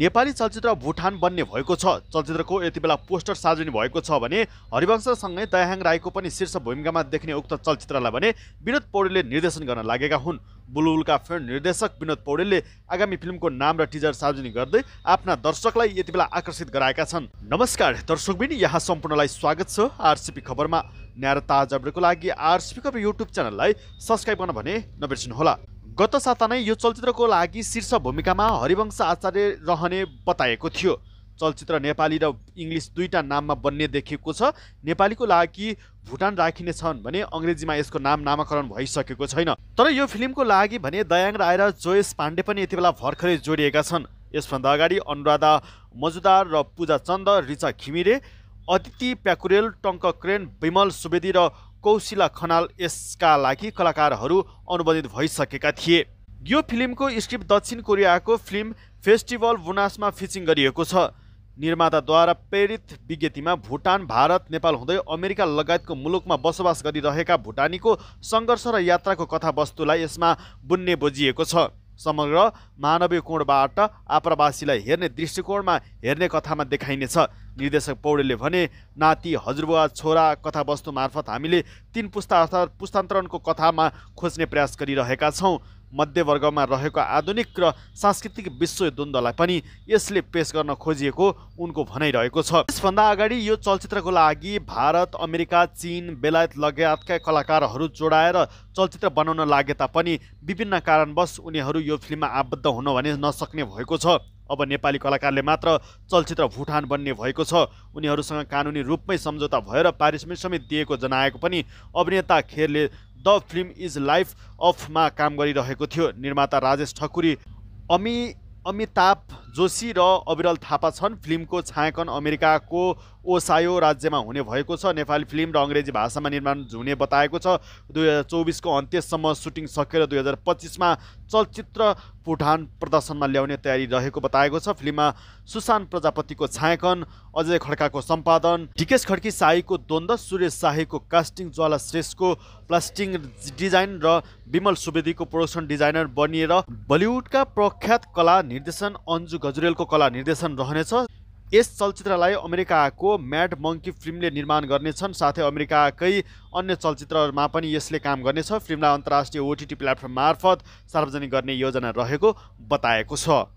नेपाली चलचित्र भुटान बन्ने भएको छ चलचित्रको यति बेला पोस्टर सार्वजनिक भएको छ भने हरिवंशसँगै दयाहाङ राईको पनि शीर्ष भूमिकामा देख्ने उक्त चलचित्रलाई भने विनोद पौडेलले निर्देशन गर्न लागेका हुन् बुलबुलका फिल्म निर्देशक विनोद पौडेलले आगामी फिल्मको नाम र टिजर सार्वजनिक गर्दै आफ्ना दर्शकलाई यति बेला आकर्षित गराएका छन् नमस्कार दर्शकबिन यहाँ सम्पूर्णलाई स्वागत छ आरसिपी खबरमा न्यारा ताजाको लागि आरसिपी खबर युट्युब च्यानललाई सब्सक्राइब गर्न भने नबिर्सिनुहोला गत साता नै यो चलचित्रको लागि शीर्ष भूमिकामा हरिवंश आचार्य रहने बताएको थियो चलचित्र नेपाली र इङ्ग्लिस दुईटा नाममा बन्ने देखिएको छ नेपालीको लागि भुटान राखिने छन् भने अङ्ग्रेजीमा यसको नाम नामाकरण भइसकेको छैन तर यो फिल्मको लागि भने दयाङ राय र जोयस पाण्डे पनि यति बेला भर्खरै जोडिएका छन् यसभन्दा अगाडि अनुराधा मजुदार र पूजा चन्द रिचा घिमिरे अदिति प्याकुरेल टङ्क क्रेन विमल सुवेदी र कौशिला खनाल यसका लागि कलाकारहरू अनुवादित भइसकेका थिए यो फिल्मको स्क्रिप्ट दक्षिण कोरियाको फिल्म फेस्टिभल बुनासमा फिचिङ गरिएको छ निर्माताद्वारा प्रेरित विज्ञप्तिमा भुटान भारत नेपाल हुँदै अमेरिका लगायतको मुलुकमा बसोबास गरिरहेका भुटानीको सङ्घर्ष र यात्राको कथावस्तुलाई यसमा बुन्ने बोजिएको छ समग्र मानवीय कोणबाट आप्रवासीलाई हेर्ने दृष्टिकोणमा हेर्ने कथामा देखाइनेछ निर्देशक पौडेलले भने नाति हजुरबुवा छोरा कथावस्तु मार्फत हामीले तिन पुस्ता अर्थात् पुस्तान्तरणको कथामा खोज्ने प्रयास गरिरहेका छौँ मध्यवर्गमा रहेको आधुनिक र सांस्कृतिक विश्वद्वन्द्वलाई पनि यसले पेस गर्न खोजिएको उनको भनाइरहेको छ यसभन्दा अगाडि यो चलचित्रको लागि भारत अमेरिका चीन बेलायत लगायतका कलाकारहरू जोडाएर चलचित्र बनाउन लागे तापनि विभिन्न कारणवश उनीहरू यो फिल्ममा आबद्ध हुन भने नसक्ने भएको छ अब नेपाली कलाकारले मात्र चलचित्र भुटान बन्ने भएको छ उनीहरूसँग कानुनी रूपमै सम्झौता भएर पारिश्रमिक समेत दिएको जनाएको पनि अभिनेता खेरले द फिल्म इज लाइफ अफमा काम गरिरहेको थियो निर्माता राजेश ठकुरी अमि अमिताभ जोशी र अविरल थापा छन् फिल्मको छायाङ्कन अमेरिकाको ओसायो राज्यमा हुने भएको छ नेपाली फिल्म र अङ्ग्रेजी भाषामा निर्माण हुने बताएको छ दुई हजार चौबिसको अन्त्यसम्म सुटिङ सकेर दुई हजार पच्चिसमा चलचित्र पुठान प्रदर्शनमा ल्याउने तयारी रहेको बताएको छ फिल्ममा सुशान्त प्रजापतिको छायाङ्कन अजय खड्काको सम्पादन ढिकेश खड्की साईको द्वन्द्व सुरेश शाहीको कास्टिङ ज्वाला श्रेष्ठको प्लास्टिङ डिजाइन र विमल सुवेदीको प्रोडक्सन डिजाइनर बनिएर बलिउडका प्रख्यात कला निर्देशन अन्जु गजुरेलको कला निर्देशन रहनेछ यस चलचित्रलाई अमेरिकाको म्याड मङ्की फिल्मले निर्माण गर्नेछन् साथै अमेरिकाकै अन्य चलचित्रहरूमा पनि यसले काम गर्नेछ फिल्मलाई अन्तर्राष्ट्रिय ओटिटी प्लेटफर्म मार्फत सार्वजनिक गर्ने योजना रहेको बताएको छ